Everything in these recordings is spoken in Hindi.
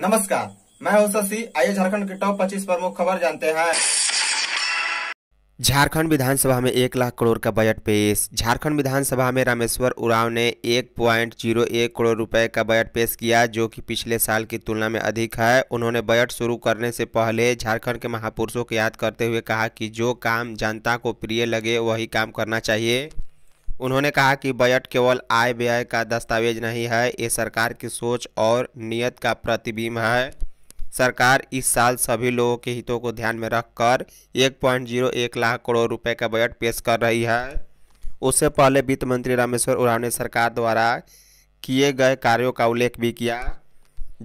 नमस्कार मैं हूं शशि आइए झारखंड के टॉप 25 प्रमुख खबर जानते हैं झारखंड विधानसभा में एक लाख करोड़ का बजट पेश झारखंड विधानसभा में रामेश्वर उरांव ने एक पॉइंट जीरो एक करोड़ रुपए का बजट पेश किया जो कि पिछले साल की तुलना में अधिक है उन्होंने बजट शुरू करने से पहले झारखंड के महापुरुषों को याद करते हुए कहा कि जो काम जनता को प्रिय लगे वही काम करना चाहिए उन्होंने कहा कि बजट केवल आय व्यय का दस्तावेज नहीं है ये सरकार की सोच और नीयत का प्रतिबिंब है सरकार इस साल सभी लोगों के हितों को ध्यान में रखकर 1.01 लाख करोड़ रुपए का बजट पेश कर रही है उससे पहले वित्त मंत्री रामेश्वर उरांव ने सरकार द्वारा किए गए कार्यों का उल्लेख भी किया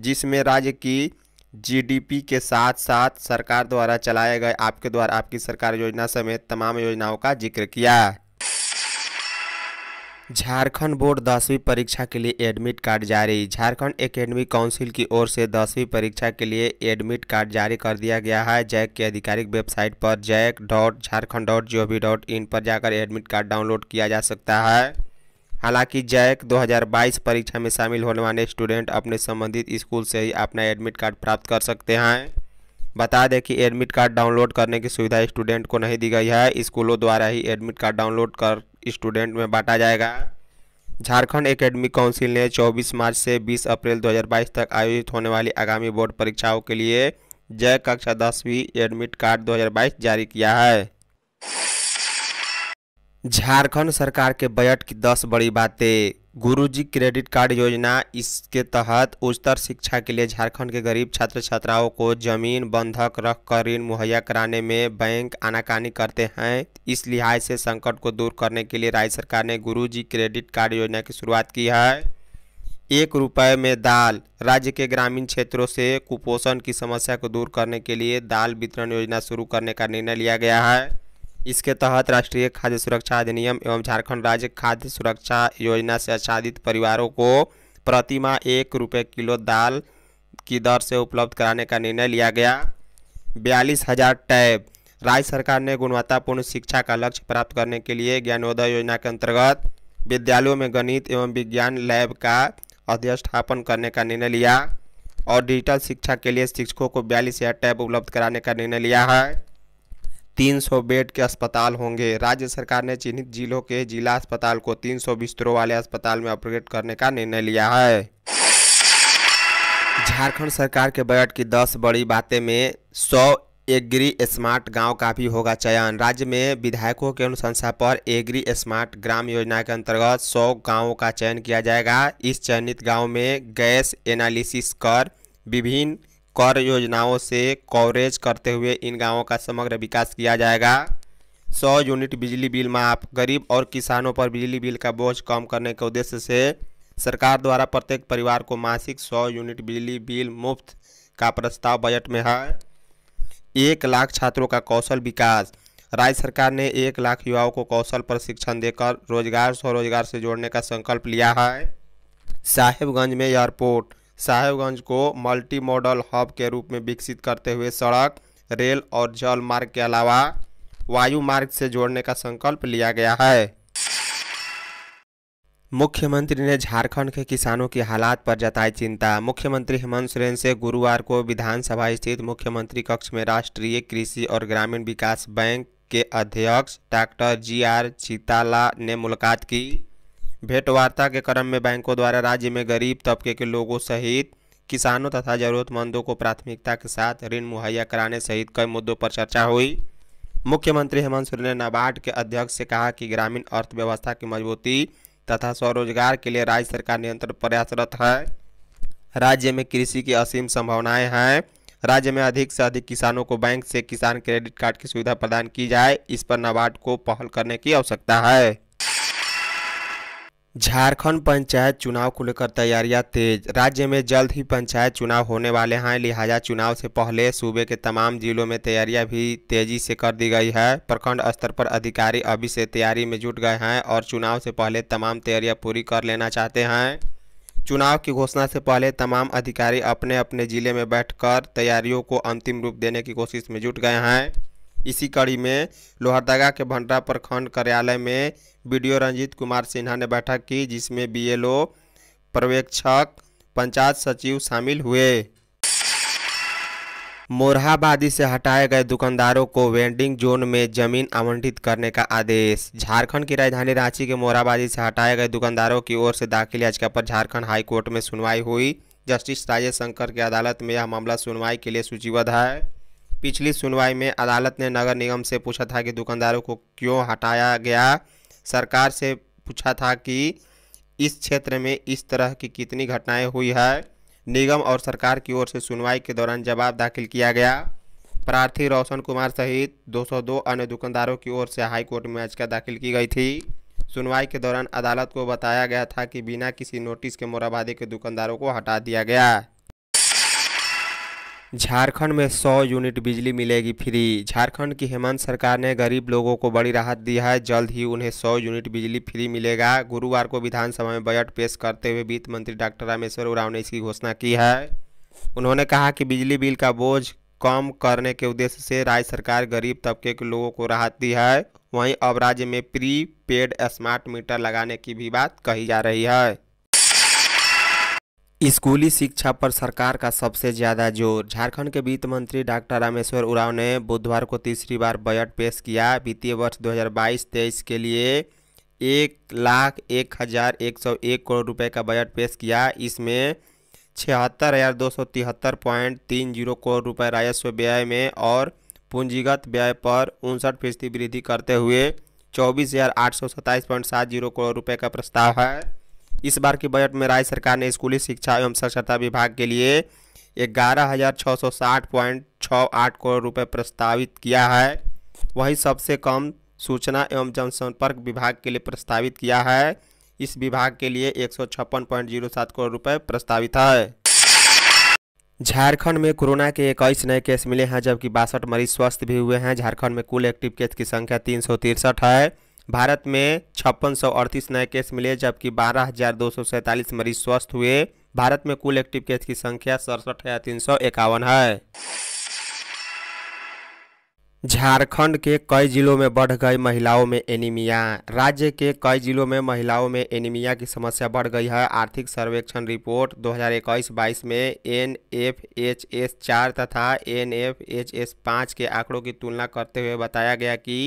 जिसमें राज्य की जीडीपी के साथ साथ सरकार द्वारा चलाए गए आपके द्वारा आपकी सरकार योजना समेत तमाम योजनाओं का जिक्र किया झारखंड बोर्ड दसवीं परीक्षा के लिए एडमिट कार्ड जारी झारखंड एकेडमी काउंसिल की ओर से दसवीं परीक्षा के लिए एडमिट कार्ड जारी कर दिया गया है जैक की आधिकारिक वेबसाइट पर JAC dot Jharkhand dot G O V dot in पर जाकर एडमिट कार्ड डाउनलोड किया जा सकता है हालांकि जैक 2022 परीक्षा में शामिल होने वाले स्टूडेंट अपने संबंधित स्कूल से ही अपना एडमिट कार्ड प्राप्त कर सकते हैं बता दें कि एडमिट कार्ड डाउनलोड करने की सुविधा स्टूडेंट को नहीं दी गई है स्कूलों द्वारा ही एडमिट कार्ड डाउनलोड कर स्टूडेंट में बांटा जाएगा झारखंड एकेडमिक काउंसिल ने 24 मार्च से 20 अप्रैल 2022 तक आयोजित होने वाली आगामी बोर्ड परीक्षाओं के लिए जय कक्षा दसवीं एडमिट कार्ड 2022 जारी किया है झारखंड सरकार के बजट की 10 बड़ी बातें गुरुजी क्रेडिट कार्ड योजना इसके तहत उच्चतर शिक्षा के लिए झारखंड के गरीब छात्र छात्राओं को जमीन बंधक रख कर ऋण मुहैया कराने में बैंक आनाकानी करते हैं इस लिहाज से संकट को दूर करने के लिए राज्य सरकार ने गुरुजी क्रेडिट कार्ड योजना की शुरुआत की है एक रुपये में दाल राज्य के ग्रामीण क्षेत्रों से कुपोषण की समस्या को दूर करने के लिए दाल वितरण योजना शुरू करने का निर्णय लिया गया है इसके तहत राष्ट्रीय खाद्य सुरक्षा अधिनियम एवं झारखंड राज्य खाद्य सुरक्षा योजना से आच्छादित परिवारों को प्रति माह एक रुपये किलो दाल की दर से उपलब्ध कराने का निर्णय लिया गया बयालीस हजार टैब राज्य सरकार ने गुणवत्तापूर्ण शिक्षा का लक्ष्य प्राप्त करने के लिए ज्ञानोदय योजना के अंतर्गत विद्यालयों में गणित एवं विज्ञान लैब का अध्यस्थापन करने का निर्णय लिया और डिजिटल शिक्षा के लिए शिक्षकों को बयालीस हज़ार टैब उपलब्ध कराने का निर्णय लिया है 300 बेड के अस्पताल होंगे राज्य सरकार ने चिन्हित जिलों के जिला अस्पताल को 300 बिस्तरों वाले अस्पताल में अपग्रेड करने का निर्णय लिया है झारखंड सरकार के बजट की 10 बड़ी बातें में 100 एग्री स्मार्ट गांव का भी होगा चयन राज्य में विधायकों के अनुशंसा पर एग्री स्मार्ट ग्राम योजना के अंतर्गत 100 गांवों का चयन किया जाएगा इस चयनित गांव में गैस एनालिसिस कर विभिन्न कर योजनाओं से कवरेज करते हुए इन गांवों का समग्र विकास किया जाएगा सौ यूनिट बिजली बिल माफ गरीब और किसानों पर बिजली बिल का बोझ कम करने के उद्देश्य से सरकार द्वारा प्रत्येक परिवार को मासिक सौ यूनिट बिजली बिल मुफ्त का प्रस्ताव बजट में है एक लाख छात्रों का कौशल विकास राज्य सरकार ने एक लाख युवाओं को कौशल प्रशिक्षण देकर रोजगार स्वरोजगार से जोड़ने का संकल्प लिया है साहिबगंज में एयरपोर्ट साहेबगंज को मल्टी मॉडल हब के रूप में विकसित करते हुए सड़क रेल और जल मार्ग के अलावा वायु मार्ग से जोड़ने का संकल्प लिया गया है मुख्यमंत्री ने झारखंड के किसानों की हालात पर जताई चिंता मुख्यमंत्री हेमंत सोरेन से गुरुवार को विधानसभा स्थित मुख्यमंत्री कक्ष में राष्ट्रीय कृषि और ग्रामीण विकास बैंक के अध्यक्ष डॉक्टर जी आर चीताला ने मुलाकात की भेंटवार्ता के क्रम में बैंकों द्वारा राज्य में गरीब तबके के लोगों सहित किसानों तथा जरूरतमंदों को प्राथमिकता के साथ ऋण मुहैया कराने सहित कई मुद्दों पर चर्चा हुई मुख्यमंत्री हेमंत सोरेन ने नाबार्ड के अध्यक्ष से कहा कि ग्रामीण अर्थव्यवस्था की मजबूती तथा स्वरोजगार के लिए राज्य सरकार निरंतर प्रयासरत है राज्य में कृषि की असीम संभावनाएं हैं राज्य में अधिक से अधिक किसानों को बैंक से किसान क्रेडिट कार्ड की सुविधा प्रदान की जाए इस पर नाबार्ड को पहल करने की आवश्यकता है झारखंड पंचायत चुनाव को लेकर तैयारियां तेज राज्य में जल्द ही पंचायत चुनाव होने वाले हैं लिहाजा चुनाव से पहले सूबे के तमाम जिलों में तैयारियां भी तेजी से कर दी गई है प्रखंड स्तर पर अधिकारी अभी से तैयारी में जुट गए हैं और चुनाव से पहले तमाम तैयारियां पूरी कर लेना चाहते हैं चुनाव की घोषणा से पहले तमाम अधिकारी अपने अपने जिले में बैठ तैयारियों को अंतिम रूप देने की कोशिश में जुट गए हैं इसी कड़ी में लोहरदगा के भंडरा प्रखंड कार्यालय में बीडीओ रंजीत कुमार सिन्हा ने बैठक की जिसमें बीएलओ पर्यवेक्षक पंचायत सचिव शामिल हुए मोरहाबादी से हटाए गए दुकानदारों को वेंडिंग जोन में जमीन आवंटित करने का आदेश झारखंड की राजधानी रांची के मोरहाबादी से हटाए गए दुकानदारों की ओर से दाखिल याचिका पर झारखंड हाई कोर्ट में सुनवाई हुई जस्टिस राजेश शंकर की अदालत में यह मामला सुनवाई के लिए सूचीबद्ध है पिछली सुनवाई में अदालत ने नगर निगम से पूछा था कि दुकानदारों को क्यों हटाया गया सरकार से पूछा था कि इस क्षेत्र में इस तरह की कितनी घटनाएं हुई है निगम और सरकार की ओर से सुनवाई के दौरान जवाब दाखिल किया गया प्रार्थी रोशन कुमार सहित 202 अन्य दुकानदारों की ओर से हाईकोर्ट में याचिका दाखिल की गई थी सुनवाई के दौरान अदालत को बताया गया था कि बिना किसी नोटिस के मोराबादी के दुकानदारों को हटा दिया गया झारखंड में 100 यूनिट बिजली मिलेगी फ्री झारखंड की हेमंत सरकार ने गरीब लोगों को बड़ी राहत दी है जल्द ही उन्हें 100 यूनिट बिजली फ्री मिलेगा गुरुवार को विधानसभा में बजट पेश करते हुए वित्त मंत्री डॉक्टर रामेश्वर उराव ने इसकी घोषणा की है उन्होंने कहा कि बिजली बिल का बोझ कम करने के उद्देश्य से राज्य सरकार गरीब तबके के लोगों को राहत दी है वहीं अब राज्य में प्री पेड स्मार्ट मीटर लगाने की भी बात कही जा रही है स्कूली शिक्षा पर सरकार का सबसे ज़्यादा जोर झारखंड के वित्त मंत्री डॉक्टर रामेश्वर उराव ने बुधवार को तीसरी बार बजट पेश किया वित्तीय वर्ष 2022-23 के लिए एक लाख एक हज़ार एक सौ एक करोड़ रुपए का बजट पेश किया इसमें छिहत्तर हज़ार दो सौ तिहत्तर पॉइंट तीन जीरो करोड़ रुपए राजस्व व्यय में और पूंजीगत व्यय पर उनसठ फीसदी वृद्धि करते हुए चौबीस हज़ार आठ सौ पॉइंट सात जीरो करोड़ रुपये का प्रस्ताव है इस बार के बजट में राज्य सरकार ने स्कूली शिक्षा एवं साक्षरता विभाग के लिए ग्यारह हजार छः सौ साठ पॉइंट छः आठ करोड़ रुपये प्रस्तावित किया है वही सबसे कम सूचना एवं जनसंपर्क विभाग के लिए प्रस्तावित किया है इस विभाग के लिए एक सौ छप्पन पॉइंट जीरो सात करोड़ रुपये प्रस्तावित है झारखंड में कोरोना के इक्कीस नए केस मिले हैं जबकि बासठ मरीज स्वस्थ भी हुए हैं झारखंड में कुल एक्टिव केस की संख्या तीन सौ तिरसठ है भारत में छप्पन नए केस मिले जबकि बारह मरीज स्वस्थ हुए भारत में कुल एक्टिव केस की संख्या सड़सठ हजार तीन सौ इक्यावन है झारखंड के कई जिलों में बढ़ गई महिलाओं में एनीमिया राज्य के कई जिलों में महिलाओं में एनीमिया की समस्या बढ़ गई है आर्थिक सर्वेक्षण रिपोर्ट 2021-22 में एन एफ एच एस चार तथा एन एफ एच एस पाँच के आंकड़ों की तुलना करते हुए बताया गया कि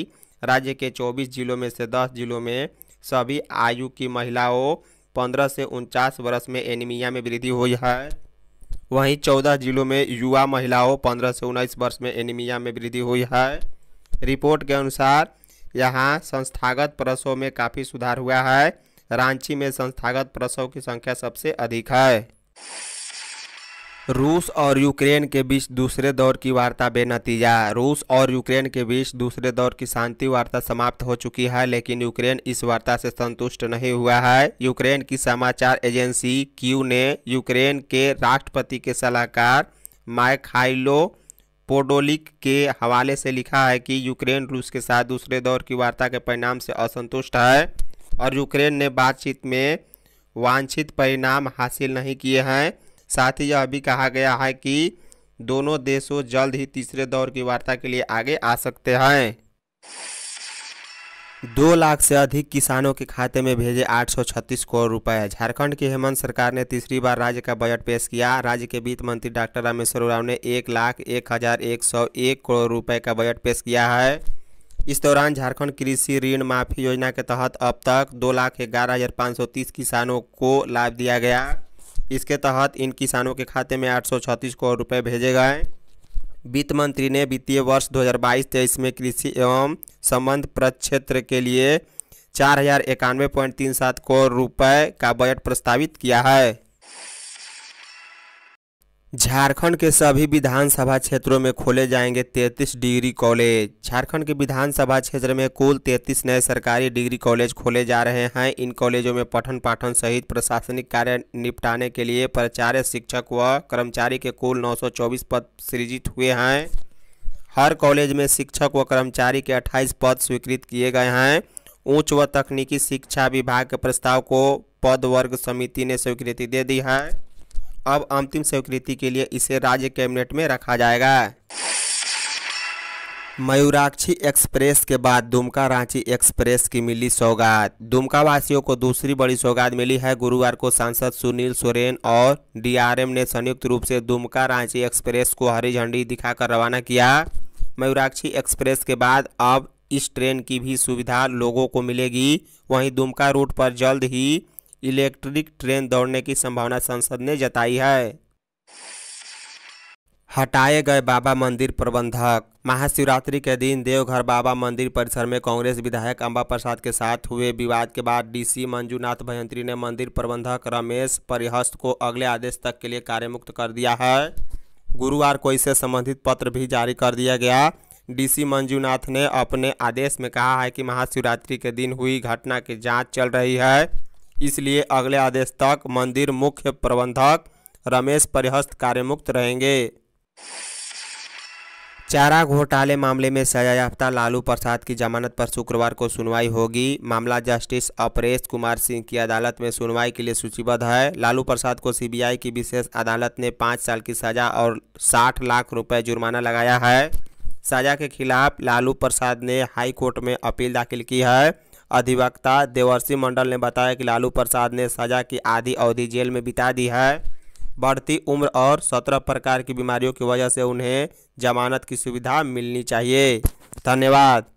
राज्य के 24 जिलों में से 10 जिलों में सभी आयु की महिलाओं 15 से उनचास वर्ष में एनीमिया में वृद्धि हुई है वहीं 14 जिलों में युवा महिलाओं 15 से उन्नीस वर्ष में एनीमिया में वृद्धि हुई है रिपोर्ट के अनुसार यहाँ संस्थागत प्रसव में काफ़ी सुधार हुआ है रांची में संस्थागत प्रसव की संख्या सबसे अधिक है रूस और यूक्रेन के बीच दूसरे दौर की वार्ता बेनतीजा रूस और यूक्रेन के बीच दूसरे दौर की शांति वार्ता समाप्त हो चुकी है लेकिन यूक्रेन इस वार्ता से संतुष्ट नहीं हुआ है यूक्रेन की समाचार एजेंसी क्यू ने यूक्रेन के राष्ट्रपति के सलाहकार माइकाइलो पोडोलिक के हवाले से लिखा है कि यूक्रेन रूस के साथ दूसरे दौर की वार्ता के परिणाम से असंतुष्ट है और यूक्रेन ने बातचीत में वांछित परिणाम हासिल नहीं किए हैं साथ ही यह भी कहा गया है कि दोनों देशों जल्द ही तीसरे दौर की वार्ता के लिए आगे आ सकते हैं दो लाख से अधिक किसानों के खाते में भेजे 836 करोड़ रुपए झारखंड की हेमंत सरकार ने तीसरी बार राज्य का बजट पेश किया राज्य के वित्त मंत्री डॉक्टर रामेश्वर उराव ने एक लाख एक हजार एक सौ एक करोड़ रुपए का बजट पेश किया है इस दौरान झारखंड कृषि ऋण माफी योजना के तहत अब तक दो लाख ग्यारह हजार पाँच सौ तीस किसानों को लाभ दिया गया इसके तहत इन किसानों के खाते में आठ सौ छत्तीस करोड़ रुपये भेजे गए वित्त मंत्री ने वित्तीय वर्ष 2022-23 में कृषि एवं संबंध प्रक्षेत्र के लिए चार हजार इक्यानवे पॉइंट तीन सात करोड़ रुपये का बजट प्रस्तावित किया है झारखंड के सभी विधानसभा क्षेत्रों में खोले जाएंगे 33 डिग्री कॉलेज झारखंड के विधानसभा क्षेत्र में कुल 33 नए सरकारी डिग्री कॉलेज खोले जा रहे हैं इन कॉलेजों में पठन पाठन सहित प्रशासनिक कार्य निपटाने के लिए प्राचार्य शिक्षक व कर्मचारी के कुल 924 पद सृजित हुए हैं हर कॉलेज में शिक्षक व कर्मचारी के अट्ठाईस पद स्वीकृत किए गए हैं उच्च व तकनीकी शिक्षा विभाग के प्रस्ताव को पद वर्ग समिति ने स्वीकृति दे दी है अब अंतिम स्वीकृति के लिए इसे राज्य कैबिनेट में रखा जाएगा मयूराक्षी एक्सप्रेस के बाद दुमका रांची एक्सप्रेस की मिली सौगात दुमका वासियों को दूसरी बड़ी सौगात मिली है गुरुवार को सांसद सुनील सोरेन और डीआरएम ने संयुक्त रूप से दुमका रांची एक्सप्रेस को हरी झंडी दिखाकर रवाना किया मयूराक्षी एक्सप्रेस के बाद अब इस ट्रेन की भी सुविधा लोगों को मिलेगी वहीं दुमका रूट पर जल्द ही इलेक्ट्रिक ट्रेन दौड़ने की संभावना संसद ने जताई है हटाए गए बाबा मंदिर प्रबंधक महाशिवरात्रि के दिन देवघर बाबा मंदिर परिसर में कांग्रेस विधायक अम्बा प्रसाद के साथ हुए विवाद के बाद डीसी मंजूनाथ भयंत्री ने मंदिर प्रबंधक रमेश परिहस्त को अगले आदेश तक के लिए कार्यमुक्त कर दिया है गुरुवार को इससे संबंधित पत्र भी जारी कर दिया गया डीसी मंजूनाथ ने अपने आदेश में कहा है कि महाशिवरात्रि के दिन हुई घटना की जाँच चल रही है इसलिए अगले आदेश तक मंदिर मुख्य प्रबंधक रमेश परिहस्त कार्यमुक्त रहेंगे चारा घोटाले मामले में सजायाफ्ता लालू प्रसाद की जमानत पर शुक्रवार को सुनवाई होगी मामला जस्टिस अपरेश कुमार सिंह की अदालत में सुनवाई के लिए सूचीबद्ध है लालू प्रसाद को सीबीआई की विशेष अदालत ने पाँच साल की सजा और साठ लाख रुपए जुर्माना लगाया है सजा के खिलाफ लालू प्रसाद ने हाई कोर्ट में अपील दाखिल की है अधिवक्ता देवर्षि मंडल ने बताया कि लालू प्रसाद ने सजा की आधी अवधि जेल में बिता दी है बढ़ती उम्र और सत्रह प्रकार की बीमारियों की वजह से उन्हें जमानत की सुविधा मिलनी चाहिए धन्यवाद